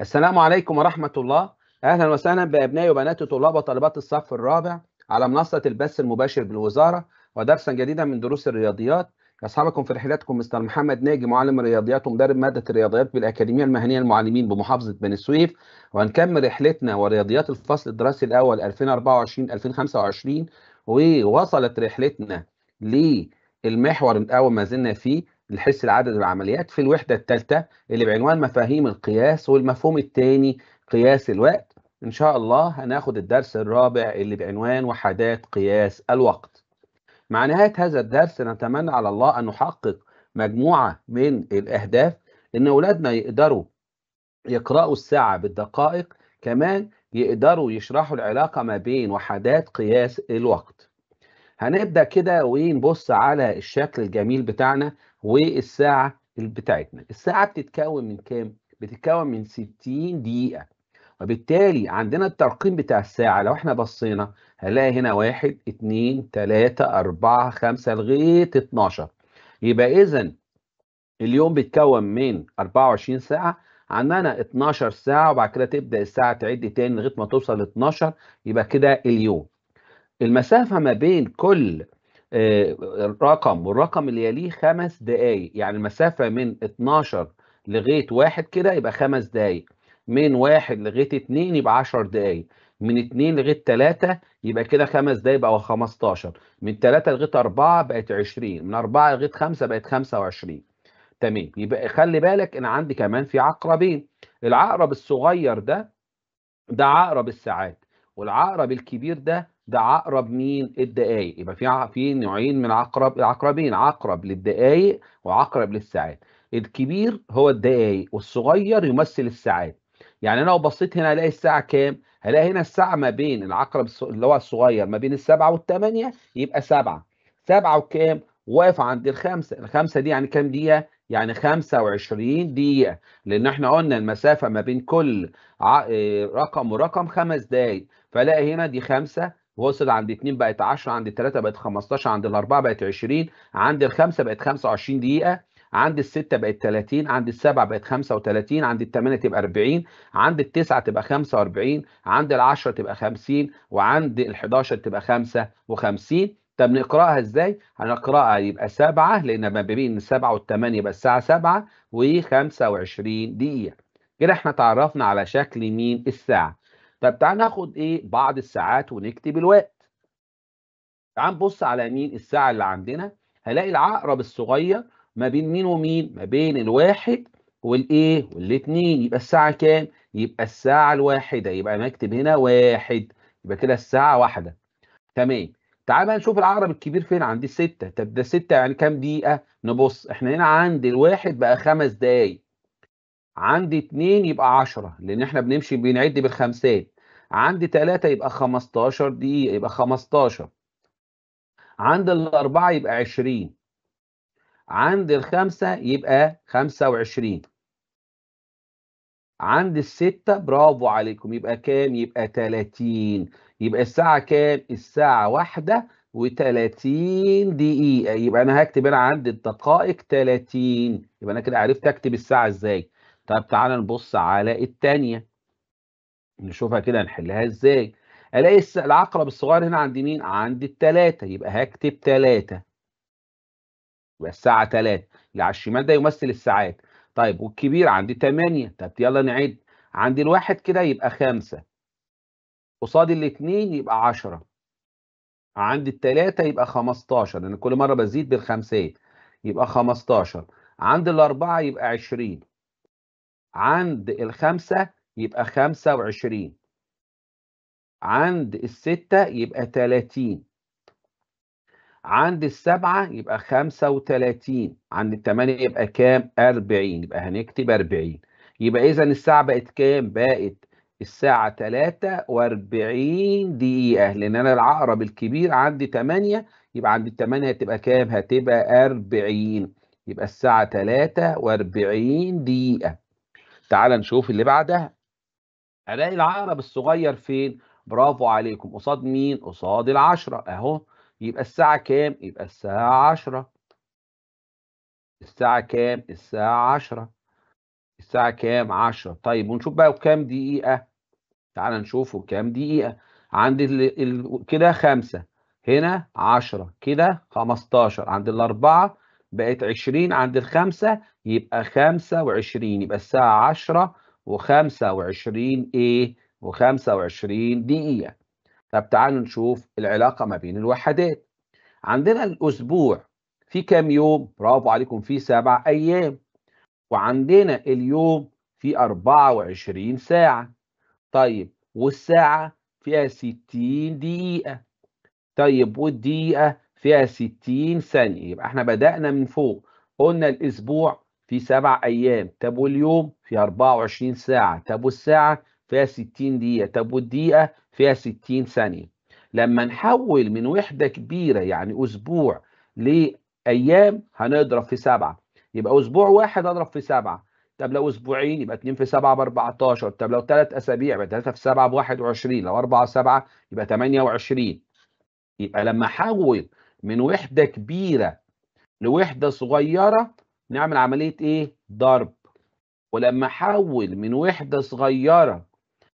السلام عليكم ورحمة الله أهلا وسهلا بأبنائي وبنات طلاب وطالبات الصف الرابع على منصة البث المباشر بالوزارة ودرسا جديدا من دروس الرياضيات يصحبكم في رحلتكم مستر محمد ناجي معلم الرياضيات ومدرب مادة الرياضيات بالأكاديمية المهنية للمعلمين بمحافظة بني سويف وهنكمل رحلتنا ورياضيات الفصل الدراسي الأول 2024-2025 ووصلت رحلتنا للمحور الأول ما زلنا فيه الحس العدد العمليات في الوحدة التالتة اللي بعنوان مفاهيم القياس والمفهوم التاني قياس الوقت إن شاء الله هناخد الدرس الرابع اللي بعنوان وحدات قياس الوقت مع نهاية هذا الدرس نتمنى على الله أن نحقق مجموعة من الأهداف إن أولادنا يقدروا يقرأوا الساعة بالدقائق كمان يقدروا يشرحوا العلاقة ما بين وحدات قياس الوقت هنبدأ كده ونبص على الشكل الجميل بتاعنا والساعه بتاعتنا الساعه بتتكون من كام بتتكون من 60 دقيقه وبالتالي عندنا الترقيم بتاع الساعه لو احنا بصينا هنلاقي هنا 1 2 3 4 5 لغايه 12 يبقى اذا اليوم بيتكون من 24 ساعه عندنا 12 ساعه وبعد كده تبدا الساعه تعد تاني لغايه ما توصل ل 12 يبقى كده اليوم المسافه ما بين كل آه، الرقم والرقم اللي يليه خمس دقايق يعني المسافة من 12 لغاية واحد كده يبقى خمس دقايق من واحد لغاية اتنين يبقى عشر دقايق من اتنين لغاية تلاتة يبقى كده خمس دقايق بقى خمستاشر من تلاتة لغاية أربعة بقت عشرين من أربعة لغاية خمسة بقت خمسة وعشرين تمام يبقى خلي بالك أنا عندي كمان في عقربين العقرب الصغير ده ده عقرب الساعات والعقرب الكبير ده ده عقرب مين الدقايق يبقى في في نوعين من عقرب عقربين عقرب للدقايق وعقرب للساعات الكبير هو الدقايق والصغير يمثل الساعات يعني انا لو بصيت هنا الاقي الساعه كام هلاقي هنا الساعه ما بين العقرب اللي هو الصغير ما بين السبعه والثمانيه يبقى سبعه سبعه وكام واقف عند الخمسه الخمسه دي يعني كام دقيقه يعني 25 دقيقة لأن احنا قلنا المسافة ما بين كل آه، رقم ورقم خمس دقايق فلاقي هنا دي خمسة وصل عند 2 بقت 10 عند 3 بقت 15 عند 4 بقت 20 عند 5 بقت 25 دقيقة عند الستة بقت 30 عند السبعة بقت 35 عند الثمانية تبقى 40 عند التسعة تبقى 45 عند العشرة تبقى 50 وعند ال11 تبقى 55 طب نقراها ازاي؟ هنقراها يبقى 7 لأن ما بين 7 8 يبقى الساعة 7 و25 دقيقة كده احنا تعرفنا على شكل مين الساعة طب تعال ناخد ايه بعض الساعات ونكتب الوقت تعال نبص على مين الساعه اللي عندنا هلاقي العقرب الصغير ما بين مين ومين ما بين الواحد والايه والاثنين يبقى الساعه كام يبقى الساعه الواحده يبقى انا اكتب هنا واحد يبقى كده الساعه واحده تمام تعال بقى نشوف العقرب الكبير فين عندي ستة طب ده ستة يعني كام دقيقة نبص احنا هنا عند الواحد بقى خمس دقايق عندي اتنين يبقى عشرة لان احنا بنمشي بنعد بالخمسات عندي 3 يبقى 15 دقيقة يبقى 15 عند الأربعة يبقى 20 عند الخمسة يبقى 25 عند الستة برافو عليكم يبقى كام يبقى 30 يبقى الساعة كام الساعة واحدة و30 دقيقة يبقى أنا هكتب هنا عند الدقائق 30 يبقى أنا كده عرفت أكتب الساعة إزاي طب تعالى نبص على الثانية نشوفها كده نحلها ازاي الاقي العقرب الصغير هنا عند مين عند التلاتة يبقى هكتب تلاتة يبقى الساعة تلاتة اللي على الشمال ده يمثل الساعات طيب والكبير عندي تمانية طب يلا نعد عند الواحد كده يبقى خمسة قصاد الاتنين يبقى عشرة عند التلاتة يبقى خمستاشر لأن كل مرة بزيد بالخمسات يبقى خمستاشر عند الأربعة يبقى عشرين عند الخمسة يبقى 25 عند الستة يبقى 30 عند السبعة يبقى 35 عند الثمانية يبقى كام 40 يبقى هنكتب 40 يبقى إذا الساعة بقت كام بقت الساعة 43 دقيقة لأن أنا العقرب الكبير عندي 8 يبقى عند الثمانية هتبقى كام هتبقى 40 يبقى الساعة 43 دقيقة تعال نشوف اللي بعدها الاقي العقرب الصغير فين برافو عليكم قصاد مين قصاد العشرة اهو يبقى الساعة كام يبقى الساعة عشرة الساعة كام الساعة عشرة الساعة كام عشرة طيب ونشوف بقى كام دقيقة تعال نشوف كام دقيقة عند ال... ال... كده خمسة هنا عشرة كده خمستاشر عند الأربعة بقت عشرين عند الخمسة يبقى خمسة وعشرين يبقى الساعة عشرة و25 ايه و25 دقيقة طب تعالوا نشوف العلاقة ما بين الوحدات عندنا الأسبوع في كام يوم برافو عليكم في سبع أيام وعندنا اليوم في 24 ساعة طيب والساعة فيها 60 دقيقة طيب والدقيقة فيها 60 ثانية يبقى احنا بدأنا من فوق قلنا الأسبوع في سبع ايام طب واليوم في 24 ساعه طب والساعه فيها 60 دقيقه طب والدقيقه فيها 60 ثانيه لما نحول من وحده كبيره يعني اسبوع لايام هنضرب في سبعه يبقى اسبوع واحد اضرب في سبعه طب لو اسبوعين يبقى 2 في 7 ب 14 طب لو 3 اسابيع يبقى 3 في 7 ب 21 لو 4 7 يبقى 28 يبقى لما احول من وحده كبيره لوحده صغيره نعمل عملية ايه ضرب ولما احول من وحدة صغيرة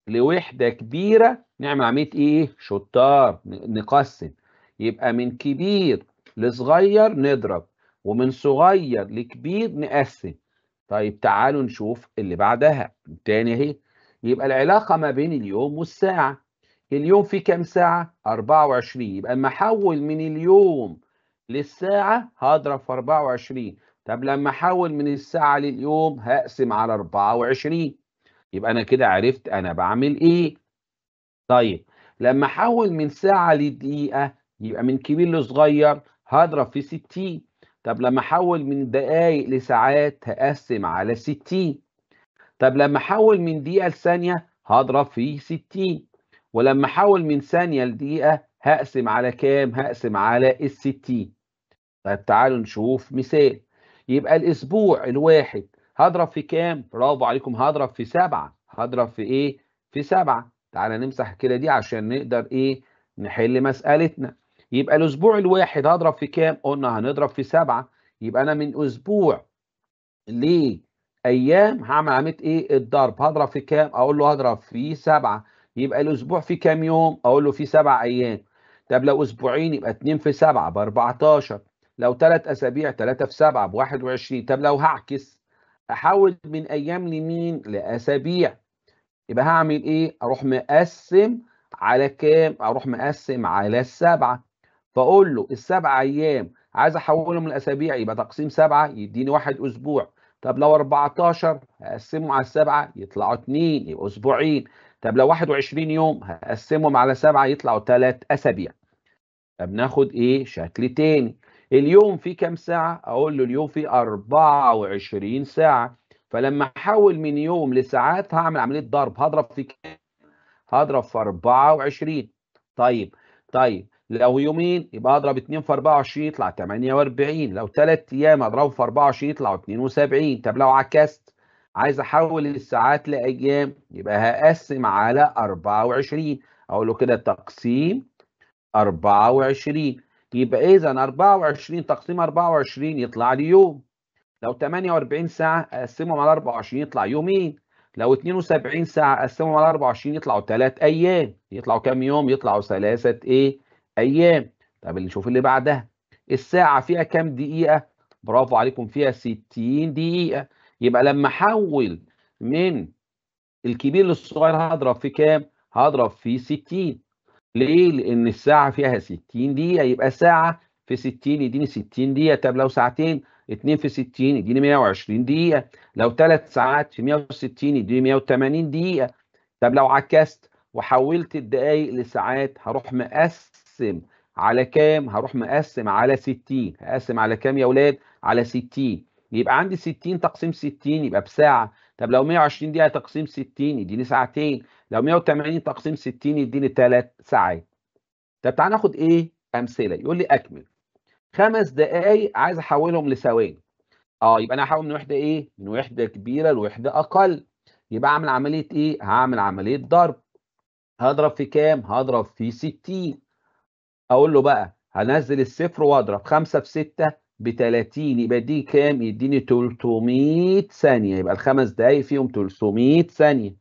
لوحدة كبيرة نعمل عملية ايه شطار نقسم يبقى من كبير لصغير نضرب ومن صغير لكبير نقسم طيب تعالوا نشوف اللي بعدها تاني اهي يبقى العلاقة ما بين اليوم والساعة اليوم فيه كام ساعة؟ 24 يبقى اما احول من اليوم للساعة هضرب في 24 طب لما احول من الساعه لليوم هقسم على 24 يبقى انا كده عرفت انا بعمل ايه طيب لما احول من ساعه لدقيقه يبقى من كبير لصغير هضرب في 60 طب لما احول من دقائق لساعات هقسم على 60 طب لما احول من دقيقه لثانيه هضرب في 60 ولما احول من ثانيه لدقيقه هقسم على كام هقسم على ال 60 طيب تعالوا نشوف مثال يبقى الاسبوع الواحد هضرب في كام برافو عليكم هضرب في سبعة هضرب في ايه في سبعة تعالى نمسح كده دي عشان نقدر ايه نحل مسألتنا يبقى الاسبوع الواحد هضرب في كام قلنا هنضرب في سبعة يبقى انا من اسبوع لايام هعمل عمليه ايه الضرب هضرب في كام اقول له هضرب في سبعة يبقى الاسبوع في كام يوم اقول له في سبع ايام طب لو اسبوعين يبقى 2 في 7 ب 14 لو ثلاث اسابيع ثلاثة في سبعة ب 21 طب لو هعكس احول من ايام لمين لاسابيع يبقى هعمل ايه اروح مقسم على كام اروح مقسم على السبعة فاقول له السبع ايام عايز احولهم لاسابيع يبقى تقسيم سبعة يديني واحد اسبوع طب لو 14 هقسمه على السبعة يطلعوا اتنين يبقى اسبوعين طب لو 21 يوم هقسمهم على سبعة يطلعوا تلات اسابيع طب ناخد ايه شكل تاني اليوم فيه كام ساعة؟ أقول له اليوم فيه 24 ساعة فلما أحول من يوم لساعات هعمل عملية ضرب هضرب في كام؟ هضرب في 24 طيب طيب لو يومين يبقى اضرب 2 في 24 يطلع 48 لو 3 ايام اضربه في 24 يطلع 72 طب لو عكست عايز احول الساعات لايام يبقى هقسم على 24 اقول له كده تقسيم 24 يبقى اذا 24 تقسيم 24 يطلع لي يوم لو 48 ساعه اقسمهم على 24 يطلع يومين لو 72 ساعه اقسمهم على 24 يطلعوا 3 ايام يطلعوا كام يوم يطلعوا ثلاثه ايه ايام طب اللي نشوف اللي بعدها الساعه فيها كام دقيقه برافو عليكم فيها 60 دقيقه يبقى لما احول من الكبير للصغير هضرب في كام هضرب في 60 ليه؟ لأن الساعة فيها 60 دقيقة يبقى ساعة في 60 يديني 60 دقيقة طب لو ساعتين 2 في 60 يديني 120 دقيقة لو 3 ساعات في 160 يديني 180 دقيقة طب لو عكست وحولت الدقايق لساعات هروح مقسم على كام؟ هروح مقسم على 60 هقسم على كام يا ولاد؟ على 60 يبقى عندي 60 تقسيم 60 يبقى بساعة طب لو 120 دقيقه تقسيم 60 يديني ساعتين لو 180 تقسيم 60 يديني 3 ساعات طب تعال ناخد ايه امثله يقول لي اكمل خمس دقائق عايز احولهم لثواني اه يبقى انا هحول من وحده ايه من وحده كبيره لوحده اقل يبقى اعمل عمليه ايه هعمل عمليه ضرب هضرب في كام هضرب في 60 اقول له بقى هنزل الصفر واضرب 5 في 6 ب 30 يبقى يديني كام؟ يديني 300 ثانية يبقى الخمس دقايق فيهم 300 ثانية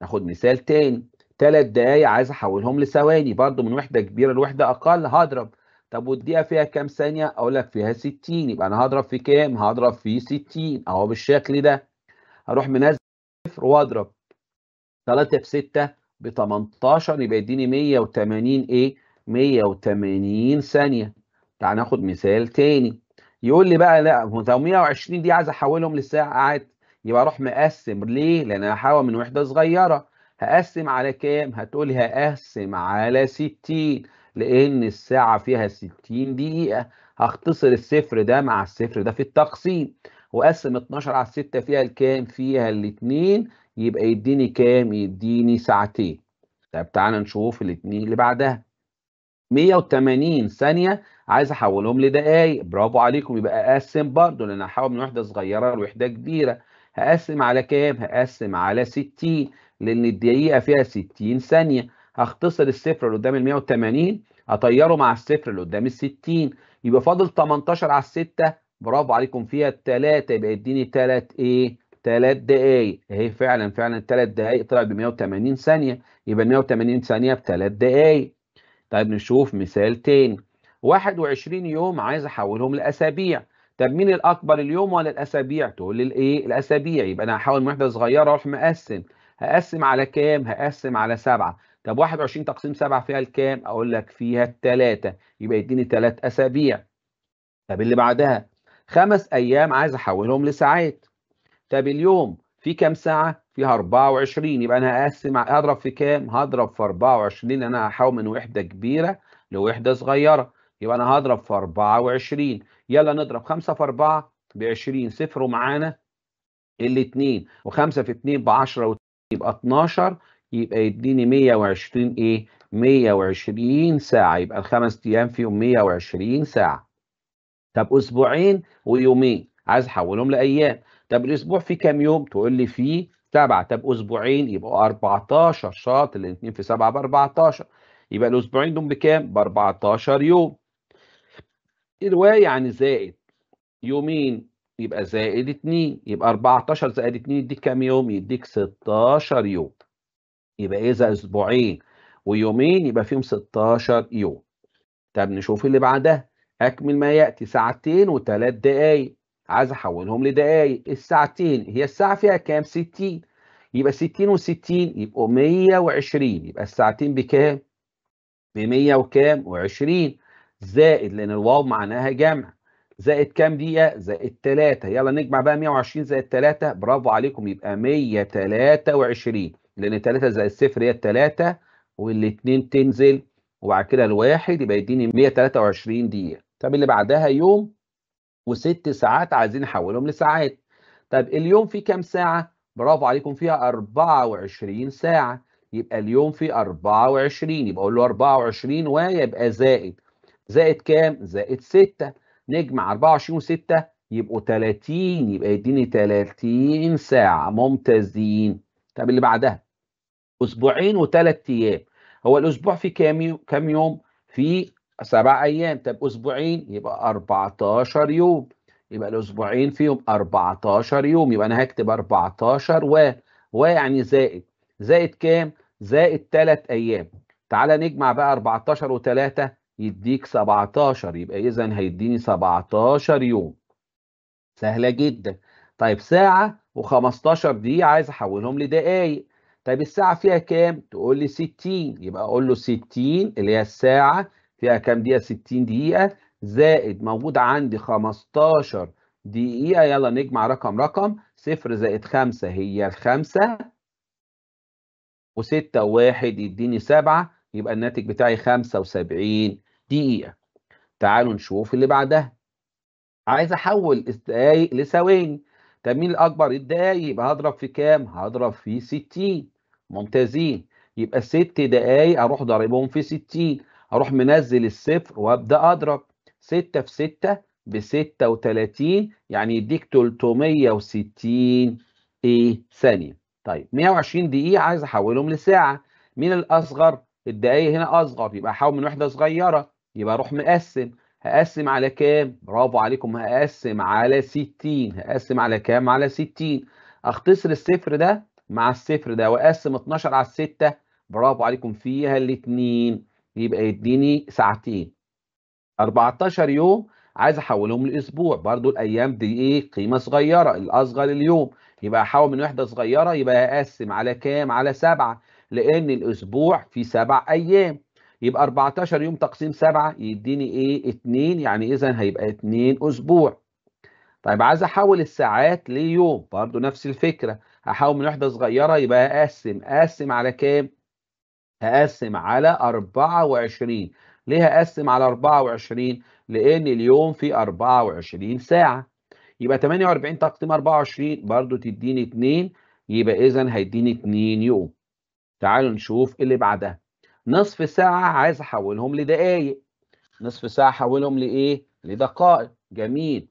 ناخد مثال تاني ثلاث دقايق عايز احولهم لثواني برضو من وحدة كبيرة لوحدة أقل هضرب طب والدقيقة فيها كام ثانية؟ أقول لك فيها 60 يبقى أنا هضرب في كام؟ هضرب في 60 أهو بالشكل ده هروح منزل صفر وأضرب 3 في 6 ب 18 يبقى يديني 180 إيه؟ 180 ثانية تعال ناخد مثال تاني يقول لي بقى لا طب 120 دي عايز احولهم لساعات يبقى اروح مقسم ليه؟ لان انا هحول من وحده صغيره هقسم على كام؟ هتقول لي هقسم على 60 لان الساعه فيها 60 دقيقه هختصر الصفر ده مع الصفر ده في التقسيم واقسم 12 على 6 فيها الكام؟ فيها الاثنين يبقى يديني كام؟ يديني ساعتين. طب تعالى نشوف الاثنين اللي بعدها. 180 ثانيه عايز احولهم لدقائق برافو عليكم يبقى اقسم برضه لان هحول من وحده صغيره لوحده كبيره هقسم على كام هقسم على 60 لان الدقيقه فيها 60 ثانيه هختصر الصفر اللي قدام ال 180 اطيره مع الصفر اللي قدام ال 60 يبقى فاضل 18 على 6 برافو عليكم فيها التلاتة يبقى اديني تلات ايه تلات دقائق اهي فعلا فعلا تلات دقائق طلعت ب 180 ثانيه يبقى 180 ثانيه بثلاث دقائق طيب نشوف مثال تاني 21 يوم عايز احولهم لاسابيع طب مين الاكبر اليوم ولا الاسابيع تقول لي الايه الاسابيع يبقى انا هحول من وحده صغيره اروح مقسم هقسم على كام هقسم على 7 طب 21 تقسيم 7 فيها الكام اقول لك فيها 3 يبقى يديني 3 اسابيع طب اللي بعدها خمس ايام عايز احولهم لساعات طب اليوم في كام ساعه فيها 24 يبقى انا هقسم هضرب في كام؟ هضرب في 24 انا هحول من وحده كبيره لوحده صغيره يبقى انا هضرب في 24 يلا نضرب 5 في 4 ب 20 صفر ومعانا الاثنين و5 في 2 ب 10 يبقى 12 يبقى يديني 120 ايه؟ 120 ساعه يبقى الخمس ايام فيهم 120 ساعه. طب اسبوعين ويومين عايز احولهم لايام طب الاسبوع فيه كام يوم؟ تقول لي فيه تبع طب اسبوعين يبقوا 14 شاط 2 في 7 ب 14 يبقى الاسبوعين دول بكام؟ ب 14 يوم الروايه يعني زائد يومين يبقى زائد 2 يبقى 14 زائد 2 يديك كام يوم؟ يديك 16 يوم يبقى اذا اسبوعين ويومين يبقى فيهم 16 يوم طب نشوف اللي بعدها اكمل ما ياتي ساعتين وثلاث دقائق عايز احولهم لدقائق الساعتين هي الساعه فيها كام 60 يبقى 60 و60 يبقوا 120 يبقى الساعتين بكام ب 100 وكام و20 زائد لان الواو معناها جمع زائد كام دقيقه زائد 3 يلا نجمع بقى 120 زائد 3 برافو عليكم يبقى 123 لان 3 زائد صفر هي الثلاثه والاثنين تنزل وبعد كده الواحد يبقى يديني 123 دقيقه طب اللي بعدها يوم وست ساعات عايزين نحولهم لساعات طب اليوم فيه كام ساعة؟ برافو عليكم فيها 24 ساعة يبقى اليوم فيه 24 يبقى أقول له 24 ويبقى آه زائد زائد كام؟ زائد 6 نجمع 24 و6 يبقوا 30 يبقى يديني 30 ساعة ممتازين طب اللي بعدها أسبوعين وثلاث أيام هو الأسبوع فيه كام يوم؟ كام يوم؟ فيه سبع ايام طب اسبوعين يبقى 14 يوم يبقى الاسبوعين فيهم 14 يوم يبقى انا هكتب 14 و و يعني زائد زائد كام؟ زائد 3 ايام تعالى نجمع بقى 14 و3 يديك 17 يبقى اذا هيديني 17 يوم سهله جدا طيب ساعه و15 دقيقه عايز احولهم لدقائق طيب الساعه فيها كام؟ تقول لي 60 يبقى اقول له 60 اللي هي الساعه فيها كام دقيقه 60 دقيقه زائد موجود عندي 15 دقيقه يلا نجمع رقم رقم 0 زائد 5 هي الخمسة و6 و1 يديني 7 يبقى الناتج بتاعي 75 دقيقه تعالوا نشوف اللي بعدها عايز احول الدقايق لثواني طب مين الاكبر الدقايق يبقى هضرب في كام هضرب في 60 ممتازين يبقى 6 دقايق اروح ضاربهم في 60 اروح منزل الصفر وابدا اضرب 6 في 6 ب 36 يعني يديك 360 ايه ثانيه طيب 120 دقيقه عايز احولهم لساعه مين الاصغر الدقايق هنا اصغر يبقى احول من وحده صغيره يبقى اروح مقسم هقسم على كام برافو عليكم هقسم على 60 هقسم على كام على 60 اختصر الصفر ده مع الصفر ده واقسم 12 على 6 برافو عليكم فيها الاثنين يبقى يديني ساعتين 14 يوم عايز احولهم لاسبوع برضو الايام دي ايه قيمه صغيره الاصغر اليوم يبقى احول من وحده صغيره يبقى اقسم على كام على سبعه لان الاسبوع فيه سبع ايام يبقى 14 يوم تقسيم سبعه يديني ايه 2 يعني اذا هيبقى 2 اسبوع طيب عايز احول الساعات ليوم برضو نفس الفكره احول من وحده صغيره يبقى اقسم اقسم على كام هقسم على 24 ليه هقسم على 24 لان اليوم فيه 24 ساعه يبقى 48 تقسيم 24 برضو تديني 2 يبقى اذا هيديني 2 يوم تعالوا نشوف اللي بعدها نصف ساعه عايز احولهم لدقائق نصف ساعه احولهم لايه لدقائق جميل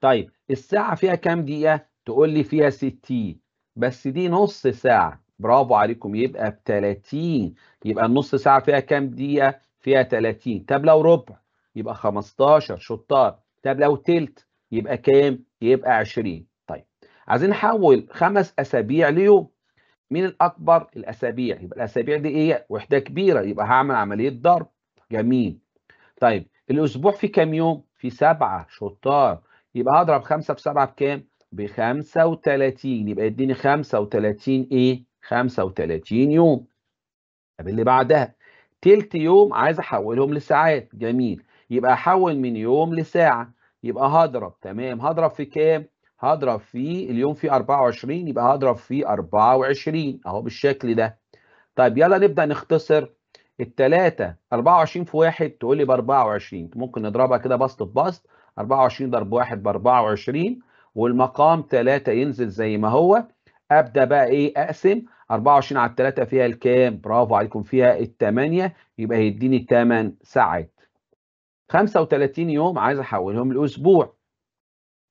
طيب الساعه فيها كام دقيقه تقول لي فيها 60 بس دي نص ساعه برافو عليكم يبقى ب 30 يبقى النص ساعه فيها كام دقيقه فيها 30 طب لو ربع يبقى 15 شطار طب لو تلت يبقى كام يبقى 20 طيب عايزين نحول خمس اسابيع ليوم مين الاكبر الاسابيع يبقى الاسابيع دي ايه وحده كبيره يبقى هعمل عمليه ضرب جميل طيب الاسبوع في كام يوم في سبعه شطار يبقى هضرب خمسه في سبعه بكام ب 35 يبقى يديني 35 ايه 35 يوم طب اللي بعدها تلت يوم عايز احولهم لساعات جميل يبقى احول من يوم لساعه يبقى هضرب تمام هضرب في كام هضرب في اليوم فيه 24 يبقى هضرب في 24 اهو بالشكل ده طيب يلا نبدا نختصر التلاتة 24 في واحد تقول لي ب 24 ممكن نضربها كده بسط في بسط 24 ضرب واحد ب 24 والمقام 3 ينزل زي ما هو ابدا بقى ايه اقسم 24 على 3 فيها الكام برافو عليكم فيها الثمانية يبقى هيديني 8 ساعات 35 يوم عايز احولهم لاسبوع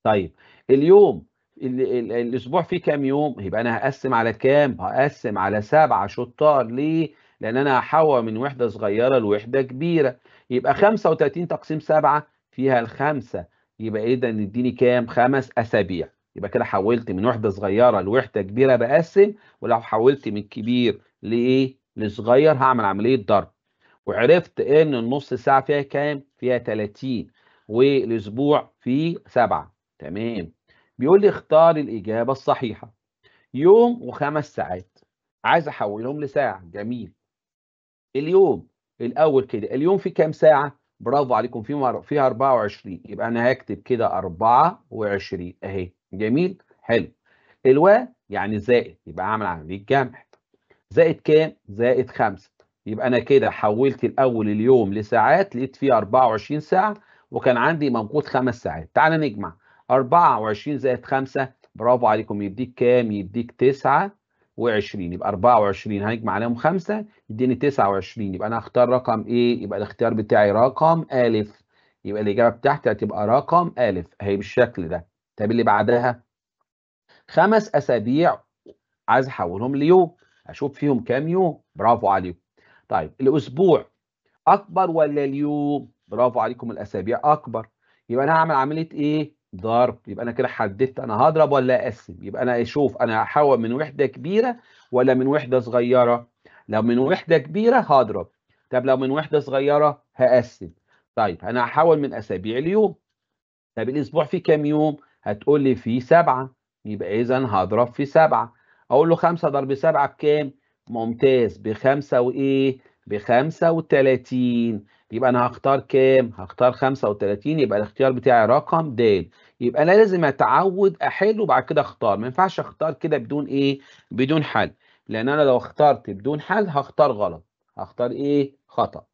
طيب اليوم الاسبوع فيه كام يوم يبقى انا هقسم على كام هقسم على سبعة شطار ليه لان انا هحول من وحده صغيره لوحده كبيره يبقى 35 تقسيم 7 فيها الخمسه يبقى إيه ده؟ نديني كام خمس اسابيع يبقى كده حولت من وحده صغيره لوحده كبيره بقسم ولو حولت من كبير لايه لصغير هعمل عمليه ضرب وعرفت ان النص ساعه فيها كام فيها 30 والاسبوع فيه 7 تمام بيقول لي اختار الاجابه الصحيحه يوم وخمس ساعات عايز احولهم لساعه جميل اليوم الاول كده اليوم فيه كام ساعه برافو عليكم فيه فيها 24 يبقى انا هكتب كده 24 اهي جميل حلو الوا يعني زائد يبقى اعمل عمليه جمع زائد كام زائد خمسة يبقى انا كده حولت الاول اليوم لساعات لقيت فيه 24 ساعه وكان عندي موجود خمس ساعات تعال نجمع 24 زائد 5 برافو عليكم يديك كام يديك 9 و20 يبقى 24 هنجمع عليهم 5 يديني 29 يبقى انا هختار رقم ايه؟ يبقى الاختيار بتاعي رقم أ يبقى الإجابة بتاعتي هتبقى رقم أ اهي بالشكل ده طب اللي بعدها خمس اسابيع عايز احولهم ليوم اشوف فيهم كام يوم برافو عليكم طيب الاسبوع اكبر ولا اليوم برافو عليكم الاسابيع اكبر يبقى انا هعمل عمليه ايه ضرب يبقى انا كده حددت انا هضرب ولا اقسم يبقى انا اشوف انا هحول من وحده كبيره ولا من وحده صغيره لو من وحده كبيره هضرب طب لو من وحده صغيره هقسم طيب انا هحول من اسابيع اليوم طب الاسبوع فيه كام يوم هتقول لي في سبعة يبقى اذا هضرب في سبعة اقول له خمسة ضرب سبعة بكام؟ ممتاز بخمسة وايه؟ بخمسة وتلاتين يبقى انا هختار كام؟ هختار خمسة وتلاتين يبقى الاختيار بتاعي رقم د يبقى انا لازم اتعود احل وبعد كده اختار ما ينفعش اختار كده بدون ايه؟ بدون حل لان انا لو اخترت بدون حل هختار غلط هختار ايه؟ خطأ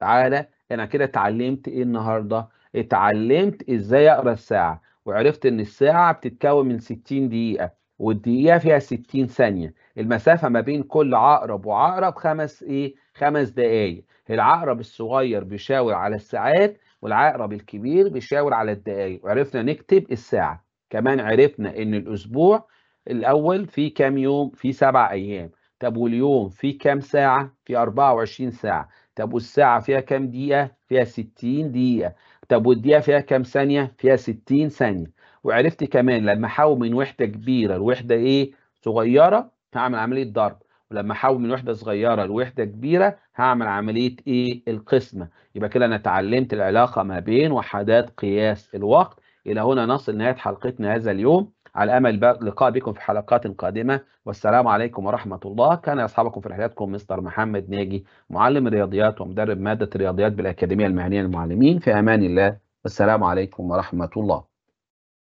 تعالى انا كده اتعلمت ايه النهارده؟ اتعلمت ازاي اقرا الساعة وعرفت ان الساعه بتتكون من 60 دقيقه والدقيقه فيها 60 ثانيه المسافه ما بين كل عقرب وعقرب خمس ايه خمس دقائق العقرب الصغير بيشاور على الساعات والعقرب الكبير بيشاور على الدقائق وعرفنا نكتب الساعه كمان عرفنا ان الاسبوع الاول فيه كام يوم فيه سبع ايام طب واليوم فيه كام ساعه فيه 24 ساعه طب والساعه فيها كام دقيقه فيها 60 دقيقه طب والدقيقه فيها كام ثانيه فيها 60 ثانيه وعرفت كمان لما احول من وحده كبيره لوحده ايه صغيره هعمل عمليه ضرب ولما احول من وحده صغيره لوحده كبيره هعمل عمليه ايه القسمه يبقى كده انا اتعلمت العلاقه ما بين وحدات قياس الوقت الى هنا نصل نهايه حلقتنا هذا اليوم على امل لقاء بكم في حلقات قادمه والسلام عليكم ورحمه الله كان اصحابكم في رحلاتكم مستر محمد ناجي معلم الرياضيات ومدرب ماده الرياضيات بالاكاديميه المهنيه للمعلمين في امان الله والسلام عليكم ورحمه الله